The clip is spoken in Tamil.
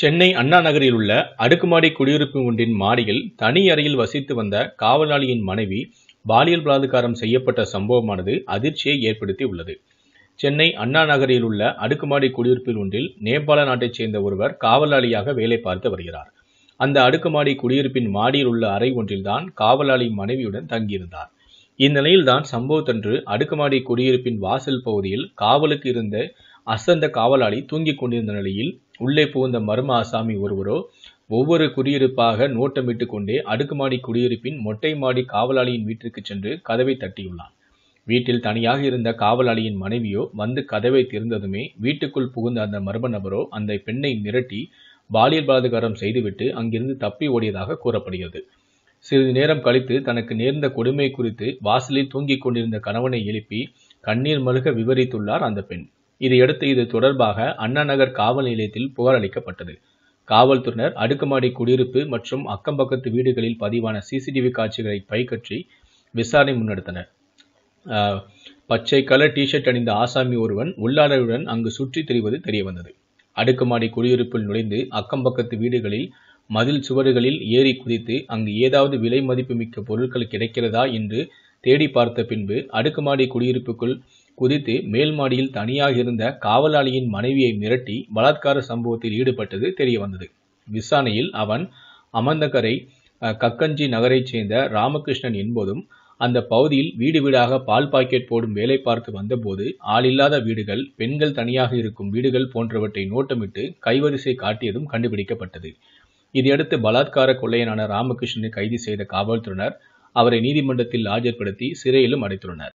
சென்னை அண்ணா நகரில் உள்ள அடுக்குமாடி குடியிருப்பு ஒன்றின் மாடியில் தனி அறையில் வசித்து வந்த காவலாளியின் மனைவி பாலியல் பலாத்காரம் செய்யப்பட்ட சம்பவமானது அதிர்ச்சியை ஏற்படுத்தி உள்ளது சென்னை அண்ணா நகரில் உள்ள அடுக்குமாடி குடியிருப்பில் ஒன்றில் நேபாள நாட்டைச் சேர்ந்த ஒருவர் காவலாளியாக வேலை பார்த்து வருகிறார் அந்த அடுக்குமாடி குடியிருப்பின் மாடியில் உள்ள அறை ஒன்றில்தான் காவலாளி மனைவியுடன் தங்கியிருந்தார் இந்நிலையில்தான் சம்பவத்தன்று அடுக்குமாடி குடியிருப்பின் வாசல் பகுதியில் காவலுக்கு இருந்த அசந்த காவலாளி தூங்கிக் கொண்டிருந்த நிலையில் உள்ளே புகுந்த மர்ம ஆசாமி ஒருவரோ ஒவ்வொரு குடியிருப்பாக நோட்டமிட்டுக் கொண்டே அடுக்குமாடி குடியிருப்பின் மொட்டை மாடி காவலாளியின் வீட்டிற்கு சென்று கதவை தட்டியுள்ளான் வீட்டில் தனியாக இருந்த காவலாளியின் மனைவியோ வந்து கதவை திறந்ததுமே வீட்டுக்குள் புகுந்த அந்த மர்ம நபரோ அந்த பெண்ணை மிரட்டி பாலியல் பலாத்காரம் செய்துவிட்டு அங்கிருந்து தப்பி ஓடியதாக கூறப்படுகிறது சிறிது நேரம் கழித்து தனக்கு நேர்ந்த கொடுமை குறித்து வாசலில் தூங்கிக் கொண்டிருந்த கணவனை எழுப்பி கண்ணீர் மழுக விவரித்துள்ளார் அந்த பெண் இதையடுத்து இது தொடர்பாக அண்ணா நகர் காவல் நிலையத்தில் புகார் அளிக்கப்பட்டது காவல்துறையினர் அடுக்குமாடி குடியிருப்பு மற்றும் அக்கம்பக்கத்து வீடுகளில் பதிவான சிசிடிவி காட்சிகளை பைக்கற்றி விசாரணை முன்னெடுத்தனர் பச்சை கலர் டிஷர்ட் அணிந்த ஆசாமி ஒருவன் உள்ளாடையுடன் அங்கு சுற்றித் தெரிவது தெரியவந்தது அடுக்குமாடி குடியிருப்பில் நுழைந்து அக்கம்பக்கத்து வீடுகளில் மதில் சுவடுகளில் ஏறி குதித்து அங்கு ஏதாவது விலை மதிப்புமிக்க பொருட்கள் கிடைக்கிறதா என்று தேடி பார்த்த பின்பு அடுக்குமாடி குடியிருப்புக்குள் குதித்து மேல் மாடியில் தனியாக இருந்த காவலாளியின் மனைவியை மிரட்டி பலாத்கார சம்பவத்தில் ஈடுபட்டது தெரிய வந்தது விசாரணையில் அவன் அமந்தகரை கக்கஞ்சி நகரைச் சேர்ந்த ராமகிருஷ்ணன் என்பதும் அந்த பகுதியில் வீடு வீடாக பால் பாக்கெட் போடும் வேலை பார்த்து வந்தபோது ஆளில்லாத வீடுகள் பெண்கள் தனியாக இருக்கும் வீடுகள் போன்றவற்றை நோட்டமிட்டு கைவரிசை காட்டியதும் கண்டுபிடிக்கப்பட்டது இதையடுத்து பலாத்கார கொள்ளையனான ராமகிருஷ்ணனை கைது செய்த காவல்துறையினர் அவரை நீதிமன்றத்தில் ஆஜர்படுத்தி சிறையிலும் அடைத்துள்ளனர்